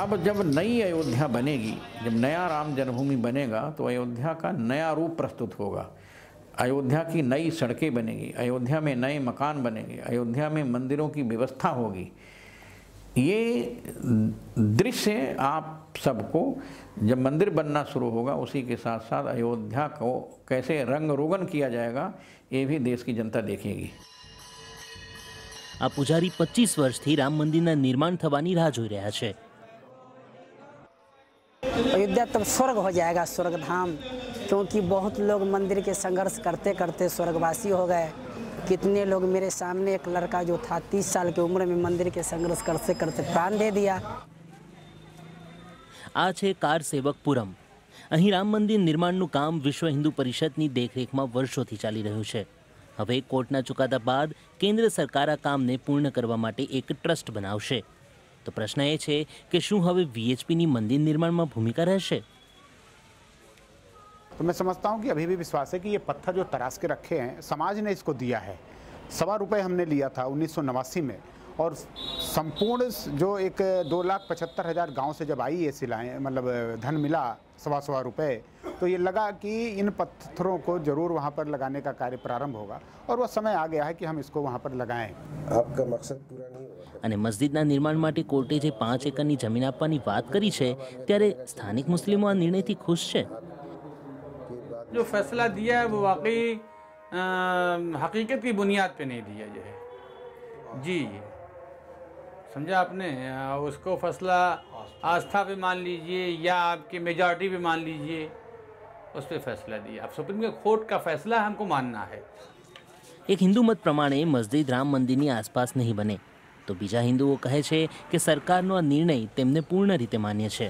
अब जब नई अयोध्या बनेगी जब नया राम जन्मभूमि बनेगा तो अयोध्या का नया रूप प्रस्तुत होगा अयोध्या की नई सड़कें बनेगी अयोध्या में नए मकान बनेंगे अयोध्या में मंदिरों की व्यवस्था होगी ये दृश्य आप सबको जब मंदिर बनना शुरू होगा उसी के साथ साथ अयोध्या को कैसे रंग रोगन किया जाएगा ये भी देश की जनता देखेगी આ वर्ष थी राम मंदिर મંદિરના निर्माण थवानी राह જોઈ रहा है अयोध्या तब स्वर्ग हो जाएगा स्वर्ग धाम क्योंकि बहुत लोग मंदिर के संघर्ष करते करते स्वर्गवासी हो गए कितने लोग मेरे सामने एक लड़का जो था तीस साल की उम्र में मंदिर के संघर्ष करते करते प्राण दे दिया આ છે કાર સેવક પુરમ અહીં રામ મંદિર નિર્માણનું કામ વિશ્વ હિન્દુ પરિષદની દેખરેખમાં વર્ષોથી ચાલી રહ્યું છે હવે કોર્ટના ચુકાદા બાદ કેન્દ્ર સરકાર આ કામને પૂર્ણ કરવા માટે એક ટ્રસ્ટ બનાવશે प्रश्न ये એ છે કે શું હવે मंदिर निर्माण में भूमिका રહેશે तो मैं समझता हूँ कि अभी भी विश्वास है कि ये पत्थर जो तराश के रखे हैं समाज ने इसको दिया है सवा रुपये हमने लिया था उन्नीस में और संपूर्ण जो एक दो लाख पचहत्तर हज़ार गाँव से जब आई ये सिलाएँ मतलब धन मिला सवा सवा रुपये तो ये लगा कि इन पत्थरों को ज़रूर वहाँ पर लगाने का कार्य प्रारंभ होगा और वह समय आ गया है कि हम इसको वहाँ पर लगाएँ आपका मकसद पूरा नहीं અને મસ્જિદના નિર્માણ માટે કોર્ટે જે 5 એકરની જમીન આપવાની વાત કરી છે ત્યારે સ્થાનિક મુસ્લિમો આ નિર્ણયથી ખુશ છે કે જે فیصلہ دیا એ વાકય હકીકતની بنیاد પર નહીં دیا જે હૈ જી સમજા આપને ઉસકો ફસલા આસ્થા પર માન લિજીએ કે આપકી મેજોરટી પર માન લિજીએ ઉસ પર ફસલા દિયા આપ સુપ્રીમ કોર્ટ કા ફસલા હમકો માનના હૈ એક હિન્દુ મત પ્રમાણે મસ્જિદ રામ મંદિર ની આસપાસ નહીં બને તો બીજા હિન્દુઓ કહે છે કે સરકારનો આ નિર્ણય તેમને પૂર્ણ રીતે માન્ય છે